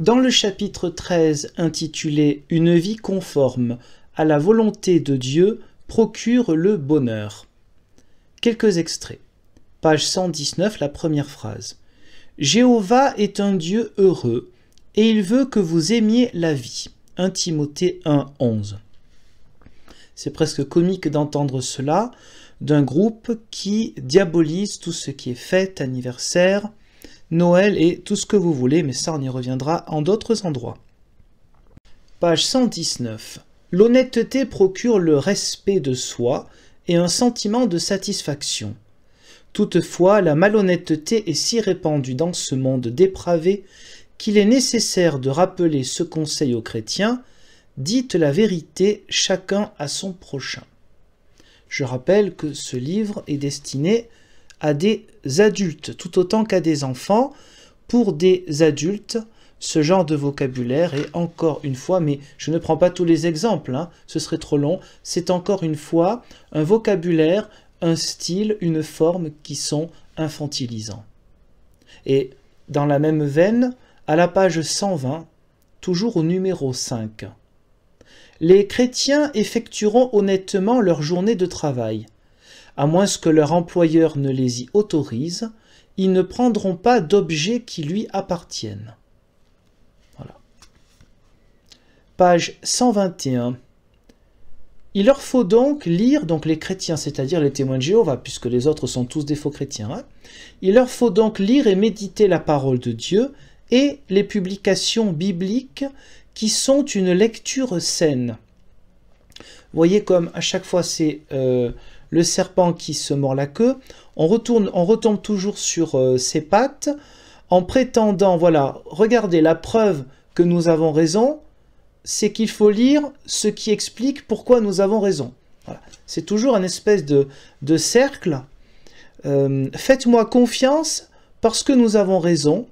Dans le chapitre 13 intitulé Une vie conforme à la volonté de Dieu procure le bonheur. Quelques extraits. Page 119, la première phrase. Jéhovah est un Dieu heureux et il veut que vous aimiez la vie. 1 Timothée 1, 11. C'est presque comique d'entendre cela d'un groupe qui diabolise tout ce qui est fête, anniversaire, Noël et tout ce que vous voulez, mais ça on y reviendra en d'autres endroits. Page 119. L'honnêteté procure le respect de soi et un sentiment de satisfaction. Toutefois, la malhonnêteté est si répandue dans ce monde dépravé qu'il est nécessaire de rappeler ce conseil aux chrétiens, dites la vérité chacun à son prochain. Je rappelle que ce livre est destiné à des adultes, tout autant qu'à des enfants. Pour des adultes, ce genre de vocabulaire est encore une fois, mais je ne prends pas tous les exemples, hein, ce serait trop long, c'est encore une fois un vocabulaire, un style, une forme qui sont infantilisants. Et dans la même veine, à la page 120, toujours au numéro 5. Les chrétiens effectueront honnêtement leur journée de travail à moins que leur employeur ne les y autorise, ils ne prendront pas d'objets qui lui appartiennent. Voilà. Page 121. Il leur faut donc lire, donc les chrétiens, c'est-à-dire les témoins de Jéhovah, puisque les autres sont tous des faux chrétiens. Hein. il leur faut donc lire et méditer la parole de Dieu et les publications bibliques qui sont une lecture saine. Vous voyez comme à chaque fois c'est euh, le serpent qui se mord la queue, on, retourne, on retombe toujours sur euh, ses pattes en prétendant, voilà, regardez la preuve que nous avons raison, c'est qu'il faut lire ce qui explique pourquoi nous avons raison. C'est toujours un espèce de, de cercle. Euh, faites-moi confiance parce que nous avons raison.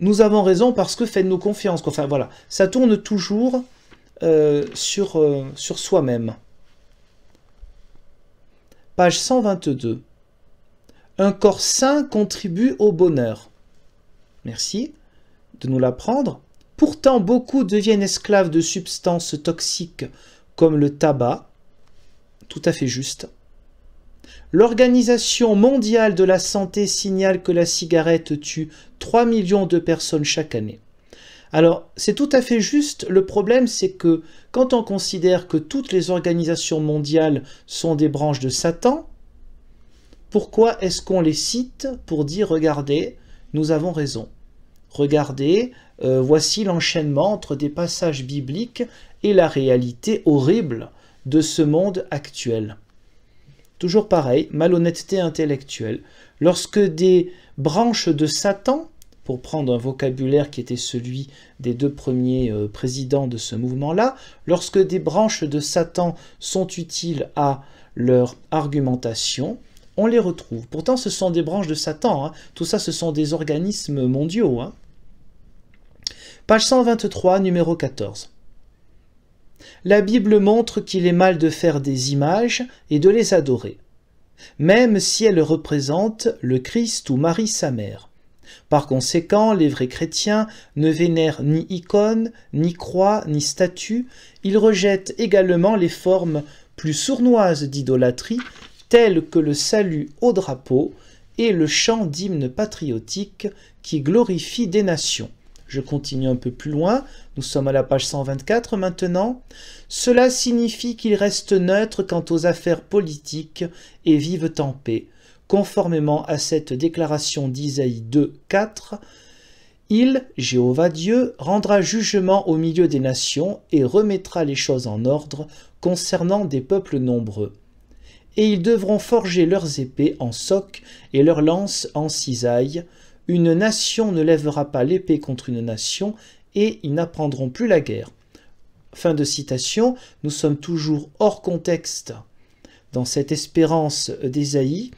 Nous avons raison parce que faites-nous confiance. Enfin voilà, ça tourne toujours euh, sur, sur soi-même page 122. Un corps sain contribue au bonheur. Merci de nous l'apprendre. Pourtant, beaucoup deviennent esclaves de substances toxiques comme le tabac. Tout à fait juste. L'Organisation mondiale de la santé signale que la cigarette tue 3 millions de personnes chaque année. Alors, c'est tout à fait juste, le problème c'est que quand on considère que toutes les organisations mondiales sont des branches de Satan, pourquoi est-ce qu'on les cite pour dire regardez, nous avons raison Regardez, euh, voici l'enchaînement entre des passages bibliques et la réalité horrible de ce monde actuel. Toujours pareil, malhonnêteté intellectuelle. Lorsque des branches de Satan pour prendre un vocabulaire qui était celui des deux premiers euh, présidents de ce mouvement-là, lorsque des branches de Satan sont utiles à leur argumentation, on les retrouve. Pourtant, ce sont des branches de Satan. Hein. Tout ça, ce sont des organismes mondiaux. Hein. Page 123, numéro 14. La Bible montre qu'il est mal de faire des images et de les adorer, même si elles représentent le Christ ou Marie sa mère. Par conséquent, les vrais chrétiens ne vénèrent ni icônes, ni croix, ni statues. Ils rejettent également les formes plus sournoises d'idolâtrie, telles que le salut au drapeau et le chant d'hymne patriotique qui glorifie des nations. Je continue un peu plus loin, nous sommes à la page 124 maintenant. Cela signifie qu'ils restent neutres quant aux affaires politiques et vivent en paix conformément à cette déclaration d'Isaïe 2, 4, il, Jéhovah Dieu, rendra jugement au milieu des nations et remettra les choses en ordre concernant des peuples nombreux. Et ils devront forger leurs épées en soc et leurs lances en cisailles. Une nation ne lèvera pas l'épée contre une nation et ils n'apprendront plus la guerre. Fin de citation, nous sommes toujours hors contexte dans cette espérance d'Isaïe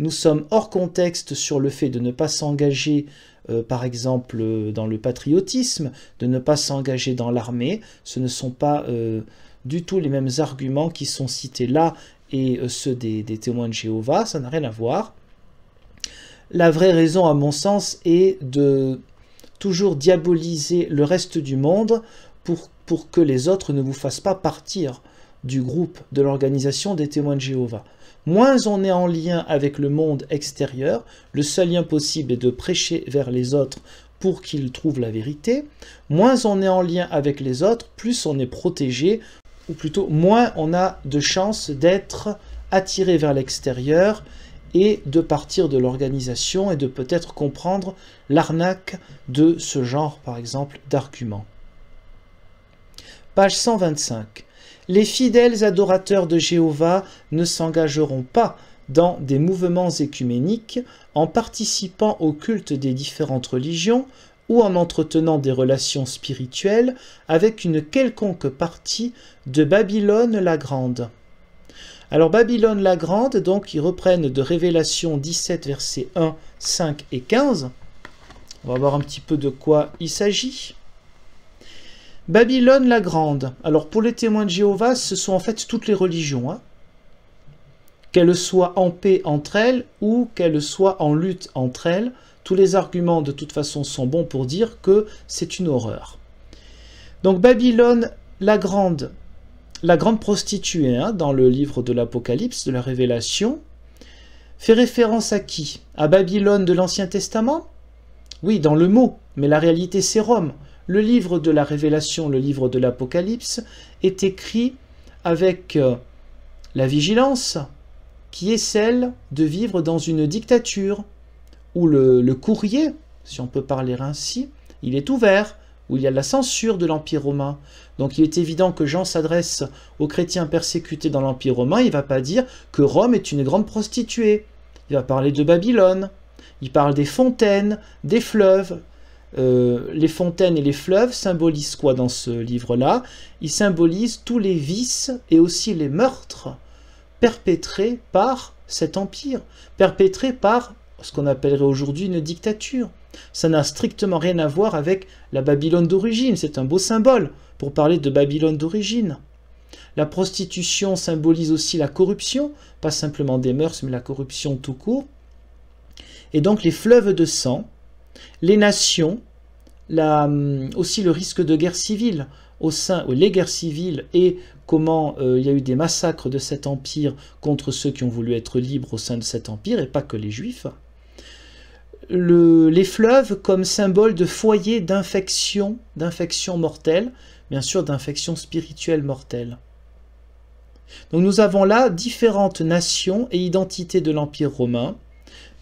nous sommes hors contexte sur le fait de ne pas s'engager, euh, par exemple, euh, dans le patriotisme, de ne pas s'engager dans l'armée. Ce ne sont pas euh, du tout les mêmes arguments qui sont cités là et ceux des, témoins de Jéhovah, ça n'a rien à voir. La vraie raison, à mon sens, est de toujours diaboliser le reste du monde pour, pour que les autres ne vous fassent pas partir du groupe, de l'organisation des témoins de Jéhovah moins on est en lien avec le monde extérieur, le seul lien possible est de prêcher vers les autres pour qu'ils trouvent la vérité, moins on est en lien avec les autres, plus on est protégé, ou plutôt moins on a de chances d'être attiré vers l'extérieur et de partir de l'organisation et de peut-être comprendre l'arnaque de ce genre, par exemple, d'arguments. Page 125 les fidèles adorateurs de Jéhovah ne s'engageront pas dans des mouvements écuméniques en participant au culte des différentes religions ou en entretenant des relations spirituelles avec une quelconque partie de Babylone la Grande. Alors Babylone la Grande, donc ils reprennent de Révélation 17 versets 1, 5 et 15. On va voir un petit peu de quoi il s'agit. Babylone la Grande. Alors pour les témoins de Jéhovah, ce sont en fait toutes les religions. Hein. Qu'elles soient en paix entre elles ou qu'elles soient en lutte entre elles, tous les arguments de toute façon sont bons pour dire que c'est une horreur. Donc Babylone la Grande, la grande prostituée hein, dans le livre de l'Apocalypse, de la Révélation, fait référence à qui À Babylone de l'Ancien Testament Oui, dans le mot, mais la réalité c'est Rome. Le livre de la Révélation, le livre de l'Apocalypse, est écrit avec euh, la vigilance, qui est celle de vivre dans une dictature, où le, courrier, si on peut parler ainsi, il est ouvert, où il y a la censure de l'Empire romain. Donc il est évident que Jean s'adresse aux chrétiens persécutés dans l'Empire romain, il ne va pas dire que Rome est une grande prostituée. Il va parler de Babylone, il parle des fontaines, des fleuves, euh, les fontaines et les fleuves symbolisent quoi dans ce livre-là Ils symbolisent tous les vices et aussi les meurtres perpétrés par cet empire, perpétrés par ce qu'on appellerait aujourd'hui une dictature. Ça n'a strictement rien à voir avec la Babylone d'origine, c'est un beau symbole pour parler de Babylone d'origine. La prostitution symbolise aussi la corruption, pas simplement des mœurs, mais la corruption tout court. Et donc les fleuves de sang, les nations, hum, aussi le risque de guerre civile au sein, les guerres civiles et comment euh, il y a eu des massacres de cet empire contre ceux qui ont voulu être libres au sein de cet empire et pas que les juifs. les fleuves comme symbole de foyer d'infection, d'infection mortelle, bien sûr d'infection spirituelle mortelle. Donc nous avons là différentes nations et identités de l'Empire romain,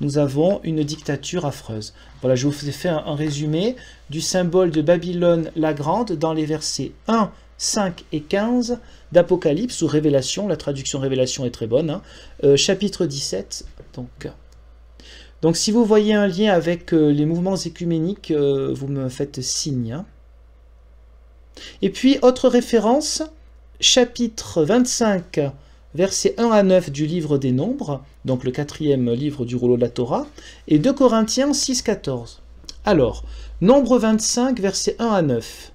nous avons une dictature affreuse. Voilà, je vous ai fait un, résumé du symbole de Babylone la Grande dans les versets 1, 5 et 15 d'Apocalypse ou Révélation, la traduction Révélation est très bonne, hein. euh, chapitre 17. Donc, donc si vous voyez un lien avec euh, les mouvements écuméniques, euh, vous me faites signe. Hein. Et puis, autre référence, chapitre 25 versets 1 à 9 du livre des Nombres, donc le quatrième livre du rouleau de la Torah, et 2 Corinthiens 6, 14. Alors, Nombre 25, versets 1 à 9.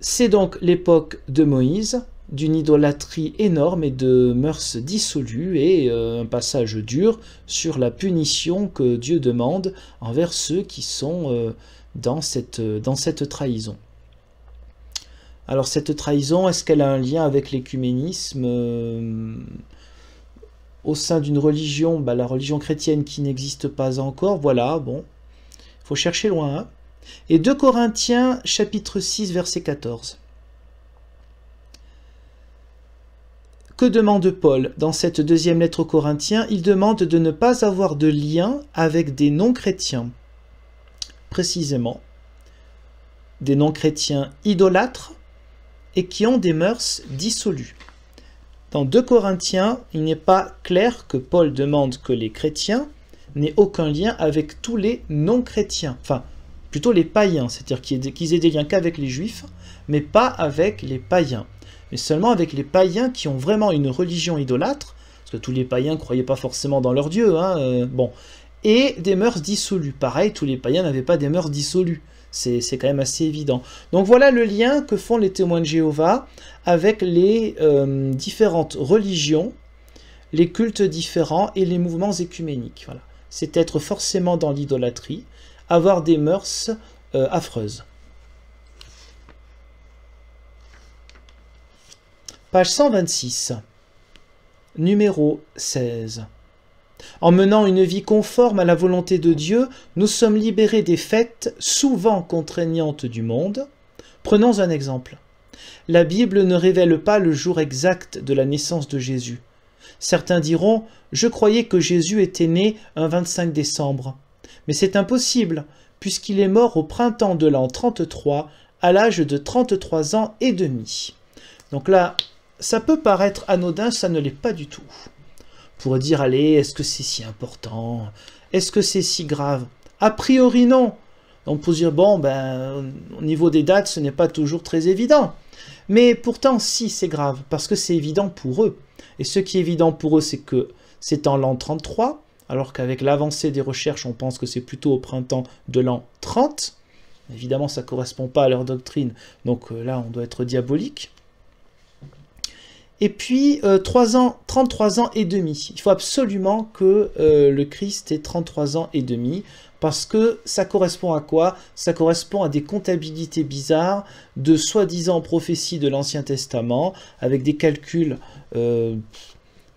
C'est donc l'époque de Moïse, d'une idolâtrie énorme et de mœurs dissolues et euh, un passage dur sur la punition que Dieu demande envers ceux qui sont euh, dans, cette, euh, dans cette trahison. Alors cette trahison, est-ce qu'elle a un lien avec l'écuménisme euh, au sein d'une religion, bah, la religion chrétienne qui n'existe pas encore Voilà, bon, faut chercher loin. Hein. Et 2 Corinthiens chapitre 6 verset 14. Que demande Paul Dans cette deuxième lettre aux Corinthiens, il demande de ne pas avoir de lien avec des non-chrétiens. Précisément, des non-chrétiens idolâtres, et qui ont des mœurs dissolues. Dans 2 Corinthiens, il n'est pas clair que Paul demande que les chrétiens n'aient aucun lien avec tous les non-chrétiens, enfin plutôt les païens, c'est-à-dire qu'ils aient des liens qu'avec les juifs, mais pas avec les païens, mais seulement avec les païens qui ont vraiment une religion idolâtre, parce que tous les païens ne croyaient pas forcément dans leur Dieu, hein, euh, bon, et des mœurs dissolues. Pareil, tous les païens n'avaient pas des mœurs dissolues. C'est quand même assez évident. Donc voilà le lien que font les témoins de Jéhovah avec les euh, différentes religions, les cultes différents et les mouvements écuméniques. Voilà. C'est être forcément dans l'idolâtrie, avoir des mœurs euh, affreuses. Page 126, numéro 16. En menant une vie conforme à la volonté de Dieu, nous sommes libérés des fêtes souvent contraignantes du monde. Prenons un exemple. La Bible ne révèle pas le jour exact de la naissance de Jésus. Certains diront « Je croyais que Jésus était né un 25 décembre ». Mais c'est impossible, puisqu'il est mort au printemps de l'an 33, à l'âge de 33 ans et demi. Donc là, ça peut paraître anodin, ça ne l'est pas du tout pour dire allez, est-ce que c'est si important Est-ce que c'est si grave A priori non. Donc pour dire bon ben au niveau des dates, ce n'est pas toujours très évident. Mais pourtant si c'est grave parce que c'est évident pour eux. Et ce qui est évident pour eux, c'est que c'est en l'an 33, alors qu'avec l'avancée des recherches, on pense que c'est plutôt au printemps de l'an 30. Évidemment, ça ne correspond pas à leur doctrine, donc euh, là, on doit être diabolique. Et puis, 3 euh, ans, 33 ans et demi. Il faut absolument que euh, le Christ ait 33 ans et demi. Parce que ça correspond à quoi Ça correspond à des comptabilités bizarres de soi-disant prophéties de l'Ancien Testament, avec des calculs euh,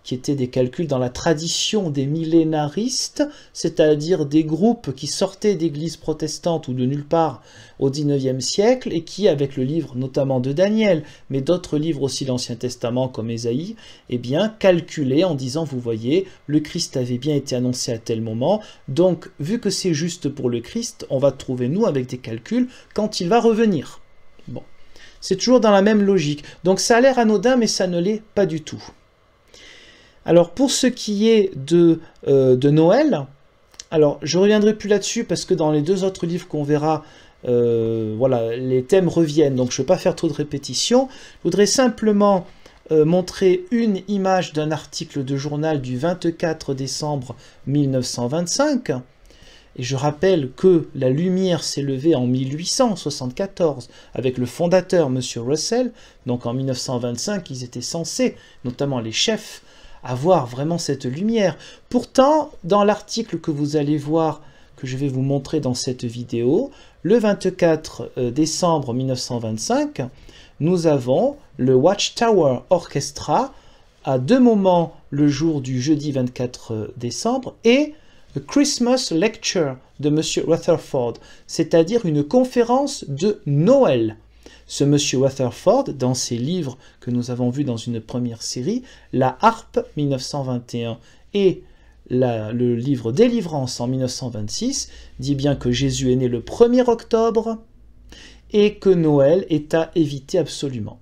qui étaient des calculs dans la tradition des millénaristes, c'est-à-dire des groupes qui sortaient d'églises protestantes ou de nulle part au XIXe siècle et qui, avec le livre notamment de Daniel, mais d'autres livres aussi l'Ancien Testament comme Ésaïe, eh bien, calculaient en disant, vous voyez, le Christ avait bien été annoncé à tel moment, donc vu que c'est juste pour le Christ, on va trouver, nous, avec des calculs, quand il va revenir. Bon. C'est toujours dans la même logique. Donc ça a l'air anodin, mais ça ne l'est pas du tout. Alors pour ce qui est euh, de, Noël, alors je reviendrai plus là-dessus parce que dans les deux autres livres qu'on verra, euh, voilà, les thèmes reviennent, donc je ne vais pas faire trop de répétitions. Je voudrais simplement euh, montrer une image d'un article de journal du 24 décembre 1925. Et je rappelle que la lumière s'est levée en 1874 avec le fondateur M. Russell. Donc en 1925, ils étaient censés, notamment les chefs, avoir vraiment cette lumière. Pourtant, dans l'article que vous allez voir, que je vais vous montrer dans cette vidéo, le 24 euh, décembre 1925, nous avons le Watchtower Orchestra à deux moments le jour du jeudi 24 euh, décembre et le Christmas Lecture de M. Rutherford, c'est-à-dire une conférence de Noël. Ce monsieur Wutherford, dans ses livres que nous avons vus dans une première série, La Harpe 1921 et le livre Délivrance en 1926, dit bien que Jésus est né le 1er octobre et que Noël est à éviter absolument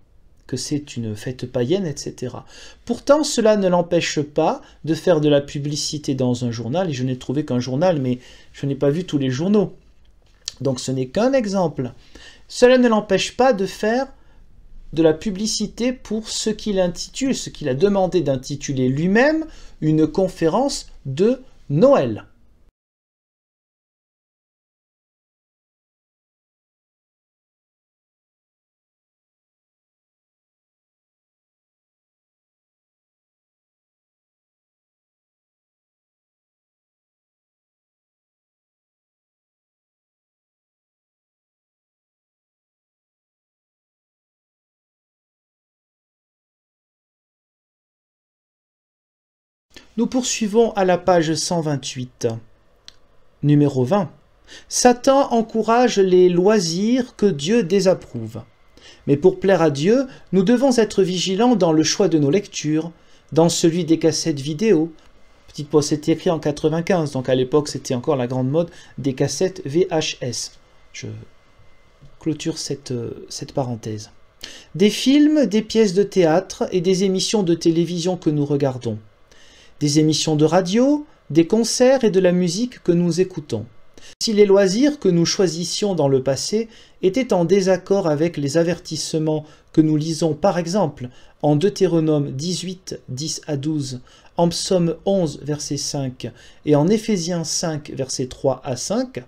que c'est une fête païenne, etc. Pourtant, cela ne l'empêche pas de faire de la publicité dans un journal, et je n'ai trouvé qu'un journal, mais je n'ai pas vu tous les journaux. Donc ce n'est qu'un exemple. Cela ne l'empêche pas de faire de la publicité pour ce qu'il intitule, ce qu'il a demandé d'intituler lui-même, une conférence de Noël. Nous poursuivons à la page 128. Numéro 20. Satan encourage les loisirs que Dieu désapprouve. Mais pour plaire à Dieu, nous devons être vigilants dans le choix de nos lectures, dans celui des cassettes vidéo. Petite pause, c'était écrit en 95, donc à l'époque c'était encore la grande mode des cassettes VHS. Je clôture cette, euh, cette parenthèse. Des films, des pièces de théâtre et des émissions de télévision que nous regardons des émissions de radio, des concerts et de la musique que nous écoutons. Si les loisirs que nous choisissions dans le passé étaient en désaccord avec les avertissements que nous lisons par exemple en Deutéronome 18, 10 à 12, en Psaume 11, verset 5 et en Éphésiens 5, verset 3 à 5,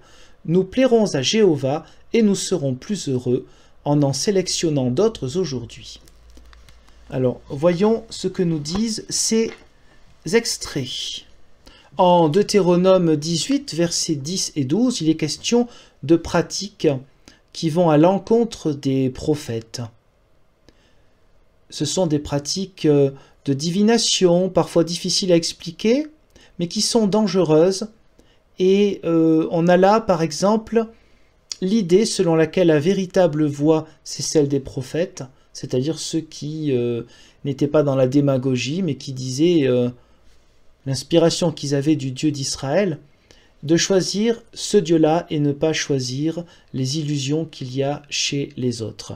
nous plairons à Jéhovah et nous serons plus heureux en en sélectionnant d'autres aujourd'hui. Alors, voyons ce que nous disent ces extraits. En Deutéronome 18, versets 10 et 12, il est question de pratiques qui vont à l'encontre des prophètes. Ce sont des pratiques euh, de divination, parfois difficiles à expliquer, mais qui sont dangereuses. Et euh, on a là, par exemple, l'idée selon laquelle la véritable voix, c'est celle des prophètes, c'est-à-dire ceux qui euh, n'étaient pas dans la démagogie, mais qui disaient l'inspiration qu'ils avaient du Dieu d'Israël, de choisir ce Dieu-là et ne pas choisir les illusions qu'il y a chez les autres.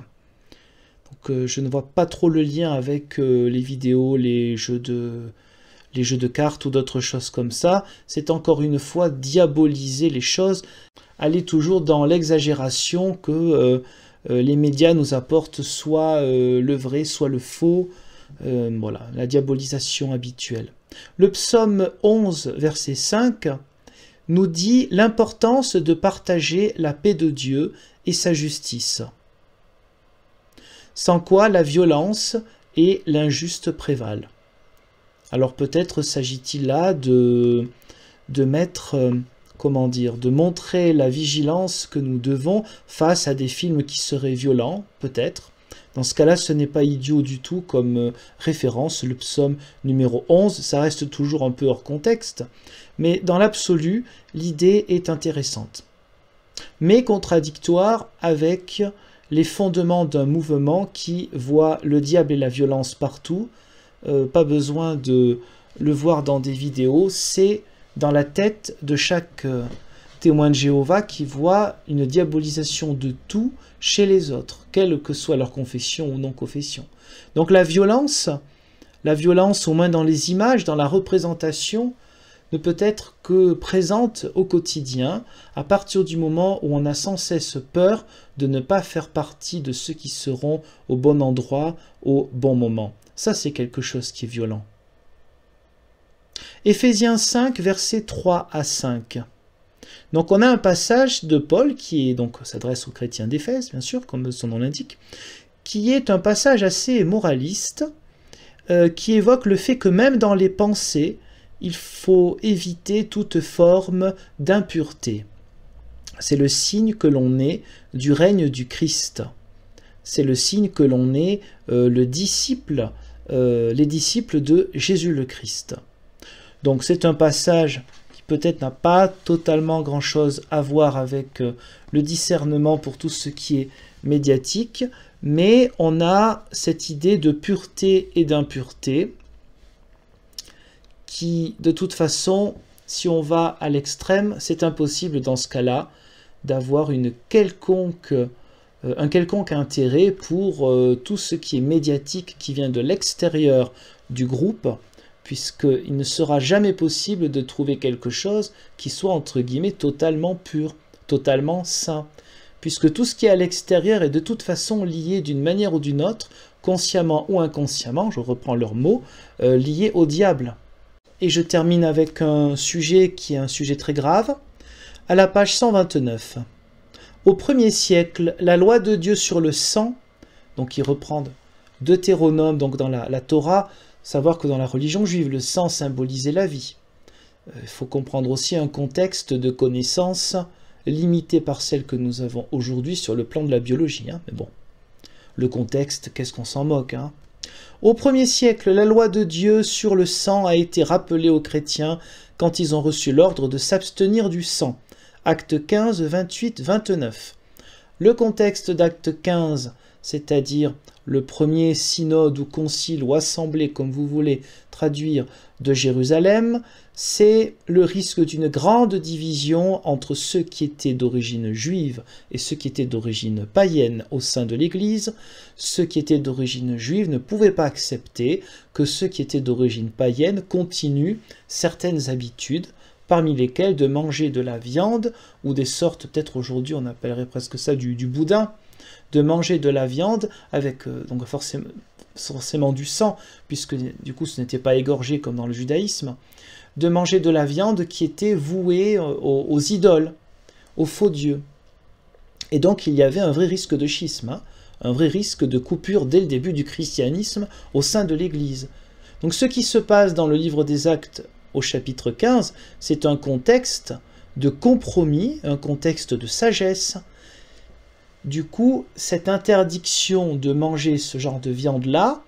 Donc euh, je ne vois pas trop le lien avec euh, les vidéos, les jeux de, les jeux de cartes ou d'autres choses comme ça. C'est encore une fois diaboliser les choses, aller toujours dans l'exagération que euh, les médias nous apportent soit le vrai, soit le faux. voilà, la diabolisation habituelle. Le psaume 11, verset 5, nous dit l'importance de partager la paix de Dieu et sa justice, sans quoi la violence et l'injuste prévalent. Alors peut-être s'agit-il là de, de mettre, euh, comment dire, de montrer la vigilance que nous devons face à des films qui seraient violents, peut-être, dans ce cas-là, ce n'est pas idiot du tout comme euh, référence. Le psaume numéro 11, ça reste toujours un peu hors contexte, mais dans l'absolu, l'idée est intéressante. Mais contradictoire avec les fondements d'un mouvement qui voit le diable et la violence partout. Euh, pas besoin de le voir dans des vidéos, c'est dans la tête de chaque euh, témoins de Jéhovah qui voit une diabolisation de tout chez les autres, quelle que soit leur confession ou non-confession. Donc la violence, la violence au moins dans les images, dans la représentation, ne peut être que présente au quotidien à partir du moment où on a sans cesse peur de ne pas faire partie de ceux qui seront au bon endroit, au bon moment. Ça, c'est quelque chose qui est violent. Éphésiens 5, versets 3 à 5. Donc on a un passage de Paul qui est donc s'adresse aux chrétiens d'Éphèse, bien sûr, comme son nom l'indique, qui est un passage assez moraliste, euh, qui évoque le fait que même dans les pensées, il faut éviter toute forme d'impureté. C'est le signe que l'on est du règne du Christ. C'est le signe que l'on est euh, le disciple, euh, les disciples de Jésus le Christ. Donc c'est un passage peut-être n'a pas totalement grand-chose à voir avec euh, le discernement pour tout ce qui est médiatique, mais on a cette idée de pureté et d'impureté qui, de toute façon, si on va à l'extrême, c'est impossible dans ce cas-là d'avoir une quelconque euh, un quelconque intérêt pour euh, tout ce qui est médiatique qui vient de l'extérieur du groupe puisqu'il ne sera jamais possible de trouver quelque chose qui soit entre guillemets totalement pur, totalement sain, puisque tout ce qui est à l'extérieur est de toute façon lié d'une manière ou d'une autre, consciemment ou inconsciemment, je reprends leurs mots, euh, lié au diable. Et je termine avec un sujet qui est un sujet très grave, à la page 129. Au premier siècle, la loi de Dieu sur le sang, donc ils reprend Deutéronome, donc dans la Torah, Savoir que dans la religion juive, le sang symbolisait la vie. Euh, il faut comprendre aussi un contexte de connaissances limité par celle que nous avons aujourd'hui sur le plan de la biologie. Hein, mais bon, le contexte, qu'est-ce qu'on s'en moque hein? Au premier siècle, la loi de Dieu sur le sang a été rappelée aux chrétiens quand ils ont reçu l'ordre de s'abstenir du sang. Acte 15, 28, 29. Le contexte d'acte 15 c'est-à-dire le premier synode ou concile ou assemblée, comme vous voulez traduire, de Jérusalem, c'est le risque d'une grande division entre ceux qui étaient d'origine juive et ceux qui étaient d'origine païenne au sein de l'Église. Ceux qui étaient d'origine juive ne pouvaient pas accepter que ceux qui étaient d'origine païenne continuent certaines habitudes parmi lesquelles de manger de la viande ou des sortes, peut-être aujourd'hui on appellerait presque ça du, du boudin, de manger de la viande avec euh, donc forcément, forcément du sang, puisque du coup ce n'était pas égorgé comme dans le judaïsme, de manger de la viande qui était vouée euh, aux, idoles, aux faux dieux. Et donc il y avait un vrai risque de schisme, hein, un vrai risque de coupure dès le début du christianisme au sein de l'Église. Donc ce qui se passe dans le livre des actes au chapitre 15, c'est un contexte de compromis, un contexte de sagesse, du coup, cette interdiction de manger ce genre de viande-là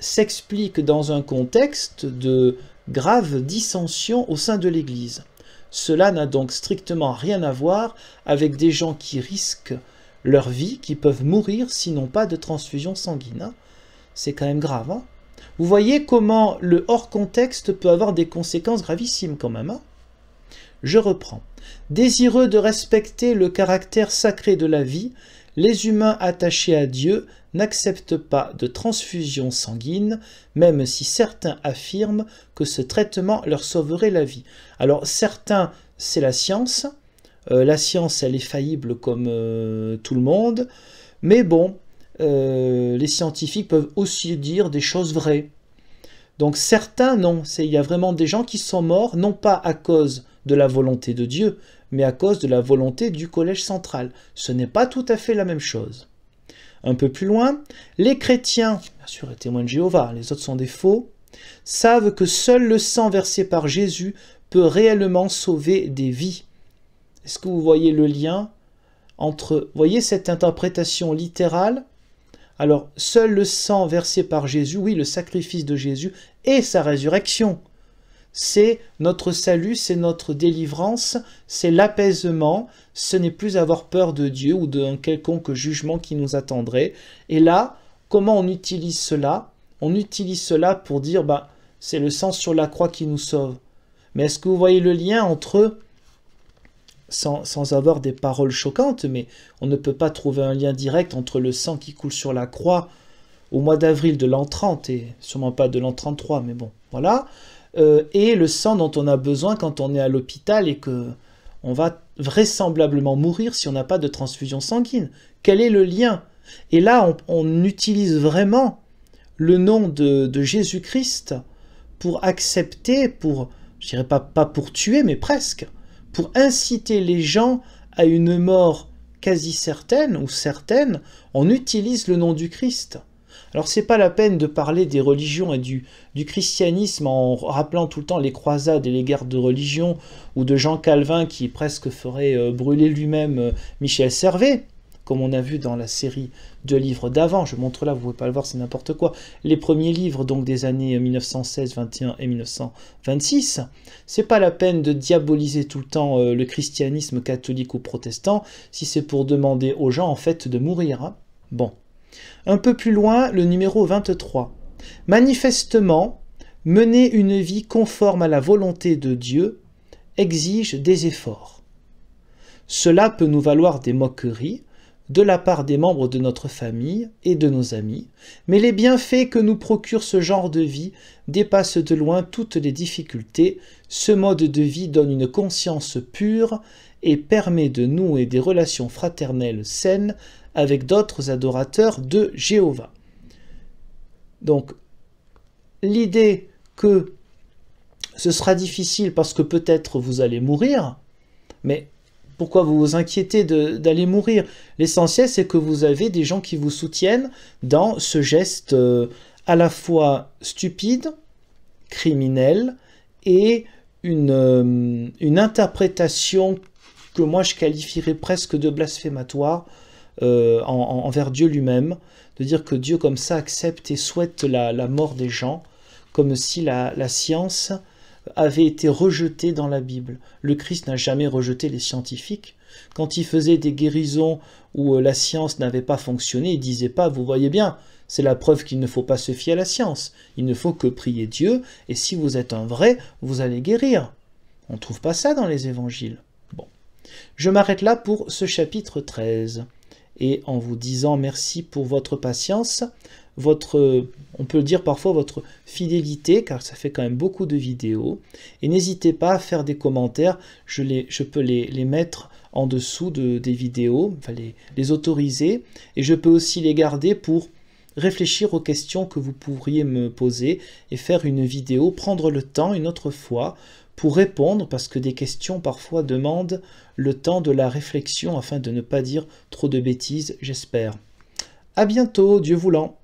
s'explique dans un contexte de grave dissension au sein de l'Église. Cela n'a donc strictement rien à voir avec des gens qui risquent leur vie, qui peuvent mourir sinon pas de transfusion sanguine. Hein. C'est quand même grave. Hein. Vous voyez comment le hors contexte peut avoir des conséquences gravissimes quand même. Hein. Je reprends. Désireux de respecter le caractère sacré de la vie, les humains attachés à Dieu n'acceptent pas de transfusion sanguine, même si certains affirment que ce traitement leur sauverait la vie. Alors certains, c'est la science. Euh, la science, elle est faillible comme euh, tout le monde. Mais bon, euh, les scientifiques peuvent aussi dire des choses vraies. Donc certains, non. Il y a vraiment des gens qui sont morts, non pas à cause de la volonté de Dieu, mais à cause de la volonté du collège central. Ce n'est pas tout à fait la même chose. Un peu plus loin, les chrétiens, bien sûr les témoins de Jéhovah, les autres sont des faux, savent que seul le sang versé par Jésus peut réellement sauver des vies. Est-ce que vous voyez le lien entre, voyez cette interprétation littérale Alors, seul le sang versé par Jésus, oui, le sacrifice de Jésus et sa résurrection, c'est notre salut, c'est notre délivrance, c'est l'apaisement, ce n'est plus avoir peur de Dieu ou d'un quelconque jugement qui nous attendrait. Et là, comment on utilise cela On utilise cela pour dire, bah, c'est le sang sur la croix qui nous sauve. Mais est-ce que vous voyez le lien entre, sans, sans, avoir des paroles choquantes, mais on ne peut pas trouver un lien direct entre le sang qui coule sur la croix au mois d'avril de l'an 30, et sûrement pas de l'an 33, mais bon, voilà, euh, et le sang dont on a besoin quand on est à l'hôpital et que on va vraisemblablement mourir si on n'a pas de transfusion sanguine. Quel est le lien Et là, on, utilise vraiment le nom de, de Jésus-Christ pour accepter, pour, je dirais pas, pas pour tuer, mais presque, pour inciter les gens à une mort quasi certaine ou certaine, on utilise le nom du Christ. Alors c'est pas la peine de parler des religions et du, christianisme en rappelant tout le temps les croisades et les guerres de religion ou de Jean Calvin qui presque ferait euh, brûler lui-même euh, Michel Servet comme on a vu dans la série de livres d'avant, je montre là, vous pouvez pas le voir, c'est n'importe quoi, les premiers livres donc des années 1916, euh, 21 et 1926, c'est pas la peine de diaboliser tout le temps le christianisme catholique ou protestant si c'est pour demander aux gens en fait de mourir. Hein. Bon, un peu plus loin, le numéro 23. Manifestement, mener une vie conforme à la volonté de Dieu exige des efforts. Cela peut nous valoir des moqueries de la part des membres de notre famille et de nos amis, mais les bienfaits que nous procure ce genre de vie dépassent de loin toutes les difficultés. Ce mode de vie donne une conscience pure et permet de nouer des relations fraternelles saines avec d'autres adorateurs de Jéhovah. Donc, l'idée que ce sera difficile parce que peut-être vous allez mourir, mais pourquoi vous vous inquiétez d'aller mourir L'essentiel, c'est que vous avez des gens qui vous soutiennent dans ce geste euh, à la fois stupide, criminel, et euh, une interprétation que moi je qualifierais presque de blasphématoire euh, envers Dieu lui-même, de dire que Dieu comme ça accepte et souhaite la, mort des gens, comme si la, science avait été rejetée dans la Bible. Le Christ n'a jamais rejeté les scientifiques. Quand il faisait des guérisons où euh, la science n'avait pas fonctionné, il disait pas, vous voyez bien, c'est la preuve qu'il ne faut pas se fier à la science. Il ne faut que prier Dieu, et si vous êtes un vrai, vous allez guérir. On ne trouve pas ça dans les évangiles. Bon. Je m'arrête là pour ce chapitre 13 en vous disant merci pour votre patience, votre, on peut dire parfois, votre fidélité, car ça fait quand même beaucoup de vidéos. Et n'hésitez pas à faire des commentaires, je, les, je peux les, mettre en dessous de, des vidéos, les, les autoriser, et je peux aussi les garder pour réfléchir aux questions que vous pourriez me poser et faire une vidéo, prendre le temps une autre fois pour répondre, parce que des questions parfois demandent le temps de la réflexion afin de ne pas dire trop de bêtises, j'espère. A bientôt, Dieu voulant.